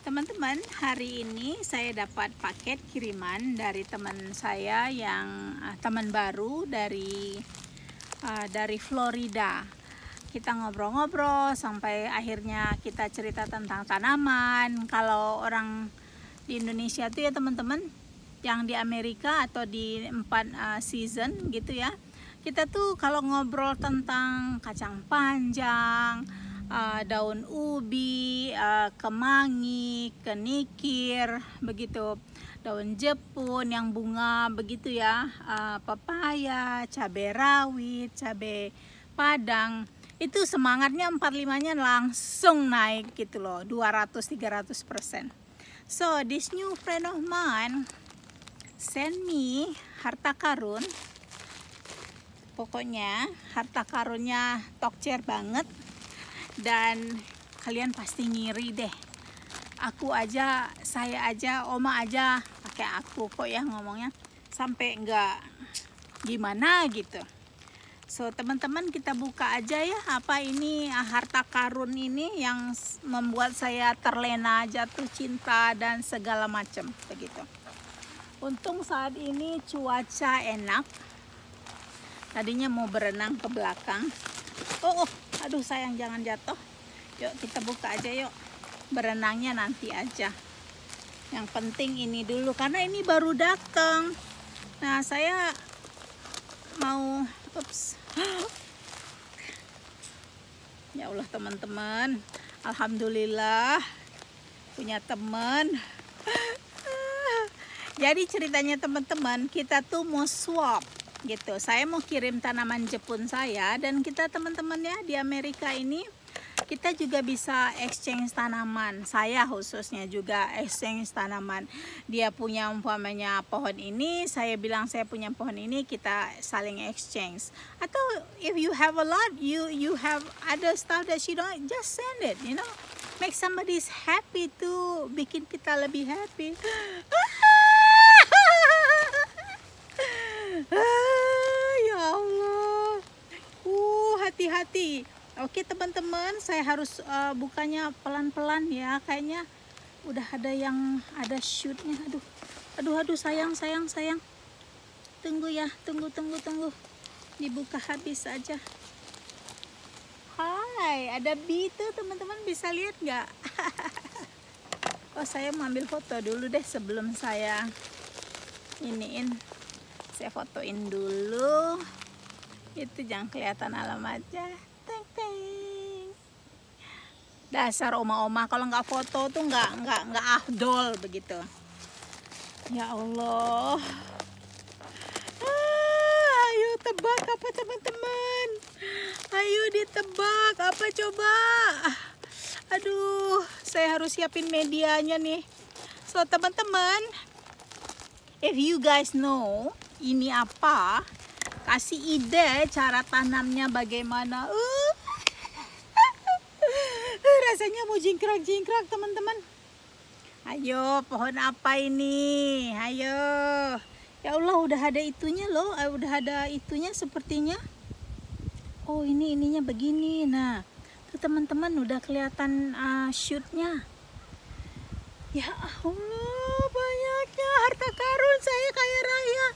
Teman-teman, hari ini saya dapat paket kiriman dari teman saya yang uh, teman baru dari uh, dari Florida. Kita ngobrol-ngobrol sampai akhirnya kita cerita tentang tanaman. Kalau orang di Indonesia tuh ya teman-teman, yang di Amerika atau di empat uh, season gitu ya. Kita tuh kalau ngobrol tentang kacang panjang, uh, daun ubi, uh, kemangi, kenikir, begitu. Daun jepun yang bunga begitu ya, uh, ah, papaya, cabai rawit, cabai padang. Itu semangatnya 45-nya langsung naik gitu loh, 200-300%. So, this new friend of mine send me harta karun. Pokoknya harta karunnya tokcer banget dan kalian pasti ngiri deh aku aja saya aja oma aja pakai aku kok ya ngomongnya sampai enggak gimana gitu so teman-teman kita buka aja ya apa ini ah, harta karun ini yang membuat saya terlena jatuh cinta dan segala macam begitu untung saat ini cuaca enak tadinya mau berenang ke belakang oh, oh aduh sayang jangan jatuh yuk kita buka aja yuk berenangnya nanti aja yang penting ini dulu karena ini baru datang nah saya mau ups ya Allah teman-teman Alhamdulillah punya teman jadi ceritanya teman-teman kita tuh mau swap gitu saya mau kirim tanaman Jepun saya dan kita teman teman ya di Amerika ini kita juga bisa exchange tanaman saya khususnya juga exchange tanaman dia punya umpamanya pohon ini saya bilang saya punya pohon ini kita saling exchange atau if you have a lot you you have other stuff that you don't just send it you know make somebody's happy to bikin kita lebih happy ah, ya Allah. Uh, hati-hati. Oke, teman-teman, saya harus uh, bukanya pelan-pelan ya. Kayaknya udah ada yang ada shootnya. Aduh. Aduh, aduh, sayang, sayang, sayang. Tunggu ya, tunggu, tunggu, tunggu. Dibuka habis aja. Hai, ada bee teman-teman bisa lihat nggak? oh, saya mau ambil foto dulu deh sebelum saya iniin saya fotoin dulu itu jangan kelihatan alamatnya teng teng dasar oma-oma kalau nggak foto tuh nggak nggak nggak afdol begitu ya Allah ah, ayo tebak apa teman-teman ayo ditebak apa coba aduh saya harus siapin medianya nih so teman-teman if you guys know ini apa kasih ide cara tanamnya bagaimana uh, rasanya mau jingkrak-jingkrak teman-teman ayo pohon apa ini ayo ya Allah udah ada itunya loh eh, udah ada itunya sepertinya oh ini ininya begini nah tuh teman-teman udah kelihatan uh, shootnya ya Allah dapatnya harta karun saya kaya raya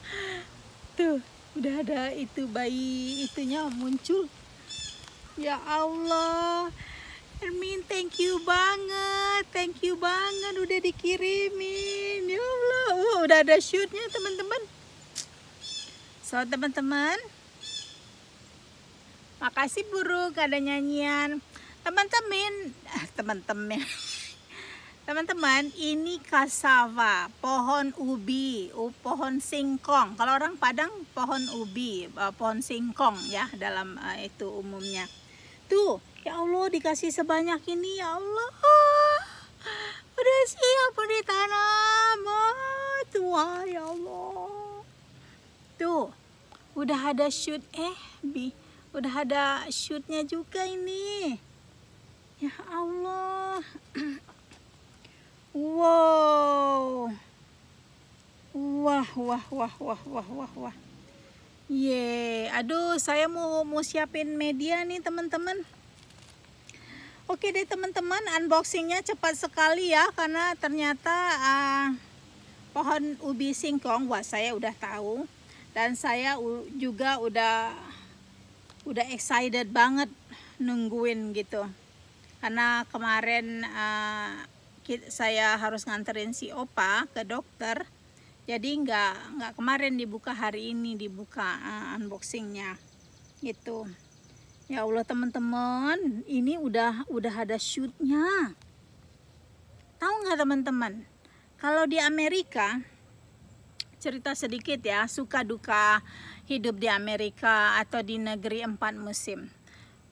tuh udah ada itu bayi itunya muncul ya Allah Ermin thank you banget thank you banget udah dikirimin ya Allah uh, udah ada shootnya teman-teman so teman-teman makasih burung ada nyanyian teman-teman ah, teman-teman Teman-teman, ini kasawa pohon ubi, pohon singkong. Kalau orang Padang pohon ubi, e, pohon singkong ya dalam e, itu umumnya. Tuh, ya Allah dikasih sebanyak ini ya Allah. Udah siap udah ditanam. Oh, tua ya Allah. Tuh, udah ada shoot eh bi, udah ada shootnya juga ini. Ya Allah. Wow. Wah, wah, wah, wah, wah, wah, wah. Ye, aduh saya mau mau siapin media nih teman-teman. Oke deh teman-teman, unboxingnya cepat sekali ya karena ternyata uh, pohon ubi singkong, wah saya udah tahu dan saya juga udah udah excited banget nungguin gitu karena kemarin uh, saya harus nganterin si opa ke dokter jadi nggak nggak kemarin dibuka hari ini dibuka uh, unboxingnya gitu ya Allah teman-teman ini udah udah ada shootnya tahu nggak teman-teman kalau di Amerika cerita sedikit ya suka duka hidup di Amerika atau di negeri empat musim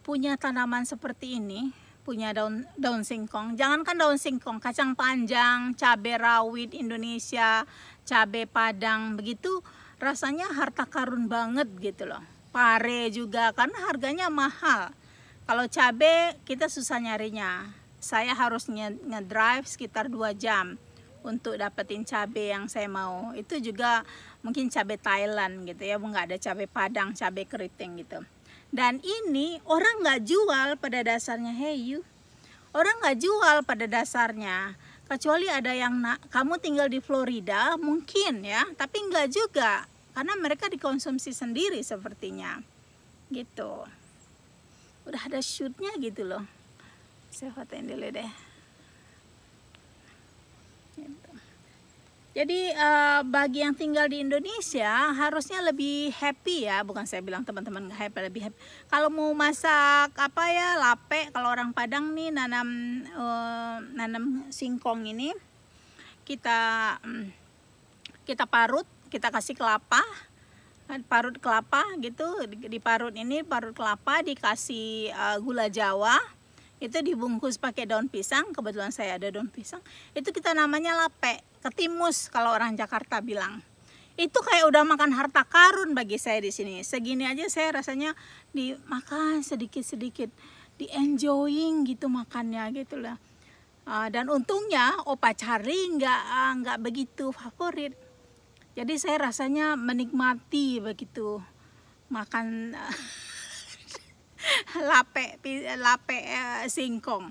punya tanaman seperti ini punya daun daun singkong. Jangankan daun singkong, kacang panjang, cabai rawit Indonesia, cabai padang begitu rasanya harta karun banget gitu loh. Pare juga karena harganya mahal. Kalau cabai kita susah nyarinya. Saya harus ngedrive sekitar 2 jam untuk dapetin cabai yang saya mau. Itu juga mungkin cabai Thailand gitu ya, nggak ada cabai padang, cabai keriting gitu. Dan ini orang nggak jual pada dasarnya, hey you. Orang nggak jual pada dasarnya. Kecuali ada yang nak, kamu tinggal di Florida, mungkin ya, tapi nggak juga. Karena mereka dikonsumsi sendiri sepertinya. Gitu. Udah ada shootnya gitu loh. Saya fotoin dulu deh. Jadi uh, bagi yang tinggal di Indonesia harusnya lebih happy ya, bukan saya bilang teman-teman happy lebih happy. Kalau mau masak apa ya lape, kalau orang Padang nih nanam uh, nanam singkong ini kita mm, kita parut, kita kasih kelapa, parut kelapa gitu, diparut ini parut kelapa dikasih uh, gula jawa itu dibungkus pakai daun pisang kebetulan saya ada daun pisang itu kita namanya lape ketimus kalau orang Jakarta bilang itu kayak udah makan harta karun bagi saya di sini segini aja saya rasanya dimakan sedikit sedikit di enjoying gitu makannya gitu lah ah, dan untungnya opa cari nggak ah, nggak begitu favorit jadi saya rasanya menikmati begitu makan lape lape eh, singkong.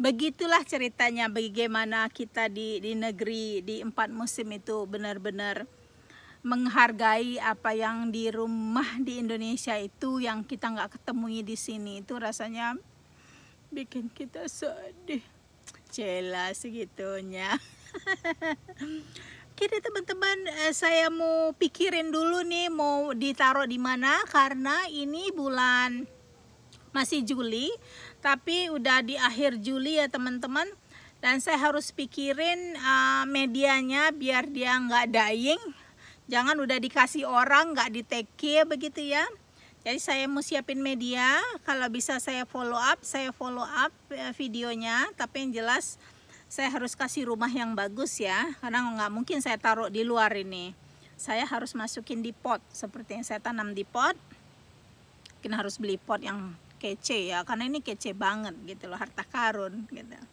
Begitulah ceritanya bagaimana kita di di negeri di empat musim itu benar-benar menghargai apa yang di rumah di Indonesia itu yang kita nggak ketemui di sini itu rasanya bikin kita sedih jelas segitunya kita teman-teman, eh, saya mau pikirin dulu nih mau ditaruh di mana karena ini bulan masih Juli tapi udah di akhir Juli ya teman-teman dan saya harus pikirin uh, medianya biar dia nggak dying jangan udah dikasih orang nggak di take care begitu ya jadi saya mau siapin media kalau bisa saya follow up saya follow up eh, videonya tapi yang jelas saya harus kasih rumah yang bagus ya karena nggak mungkin saya taruh di luar ini saya harus masukin di pot seperti yang saya tanam di pot mungkin harus beli pot yang kece ya karena ini kece banget gitu loh harta karun gitu dong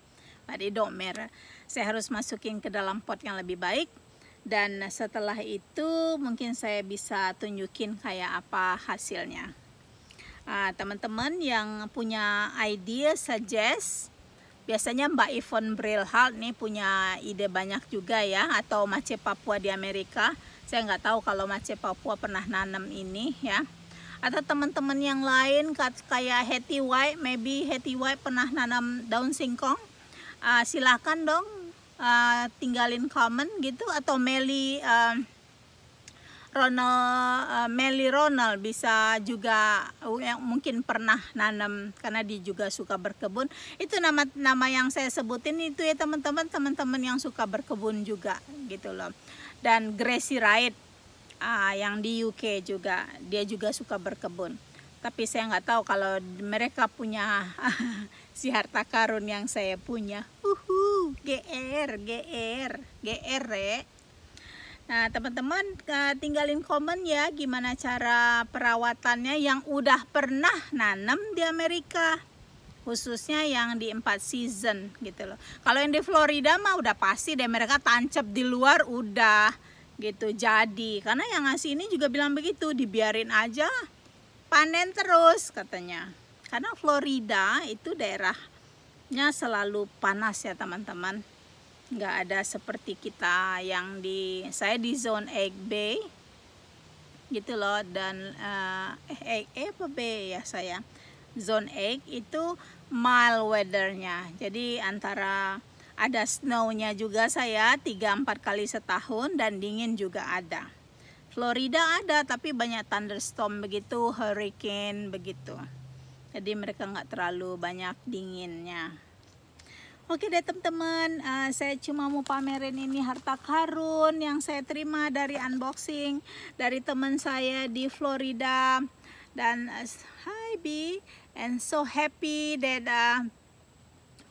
Domer saya harus masukin ke dalam pot yang lebih baik dan setelah itu mungkin saya bisa tunjukin kayak apa hasilnya ah, teman-teman uh, yang punya idea suggest biasanya Mbak Ivon Brilhal nih punya ide banyak juga ya atau Mace Papua di Amerika saya nggak tahu kalau Mace Papua pernah nanam ini ya atau teman-teman yang lain kayak Hetty White maybe Hetty White pernah nanam daun singkong uh, ah, silahkan dong uh, tinggalin comment gitu atau Meli uh, Ronald uh, Meli Ronald bisa juga uh, yang mungkin pernah nanam karena dia juga suka berkebun. Itu nama nama yang saya sebutin itu ya teman-teman, teman-teman yang suka berkebun juga gitu loh. Dan Gracie Wright uh, yang di UK juga dia juga suka berkebun tapi saya nggak tahu kalau mereka punya si harta karun yang saya punya uhu gr gr gr re nah teman-teman tinggalin komen ya gimana cara perawatannya yang udah pernah nanam di Amerika khususnya yang di empat season gitu loh. Kalau yang di Florida mah udah pasti deh mereka tancap di luar udah gitu jadi karena yang ngasih ini juga bilang begitu dibiarin aja panen terus katanya karena Florida itu daerahnya selalu panas ya teman-teman nggak ada seperti kita yang di saya di zone egg bay gitu loh dan eh, eh, eh apa b ya saya zone egg itu mild weathernya jadi antara ada snownya juga saya 3-4 kali setahun dan dingin juga ada Florida ada tapi banyak thunderstorm begitu hurricane begitu jadi mereka nggak terlalu banyak dinginnya Oke deh teman-teman, uh, saya cuma mau pamerin ini harta karun yang saya terima dari unboxing dari teman saya di Florida. Dan uh, hi B, and so happy that uh,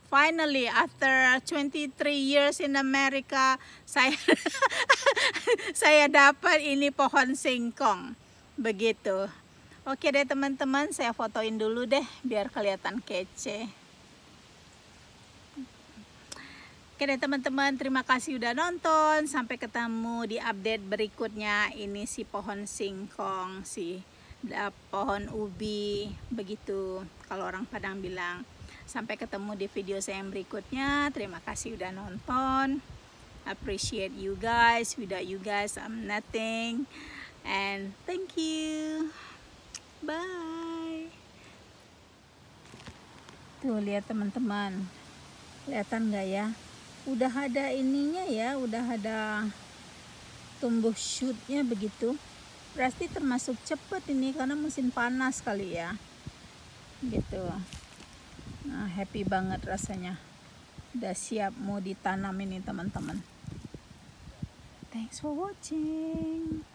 finally after 23 years in America saya saya dapat ini pohon singkong begitu oke deh teman-teman saya fotoin dulu deh biar kelihatan kece oke deh teman-teman terima kasih udah nonton sampai ketemu di update berikutnya ini si pohon singkong si eh, pohon ubi begitu kalau orang Padang bilang Sampai ketemu di video saya yang berikutnya. Terima kasih udah nonton. Appreciate you guys. Without you guys, I'm nothing. And thank you. Bye. Tuh lihat teman-teman. Kelihatan nggak ya? Udah ada ininya ya, udah ada tumbuh shootnya begitu pasti termasuk cepet ini karena musim panas kali ya gitu nah, happy banget rasanya udah siap mau ditanam ini teman-teman thanks for watching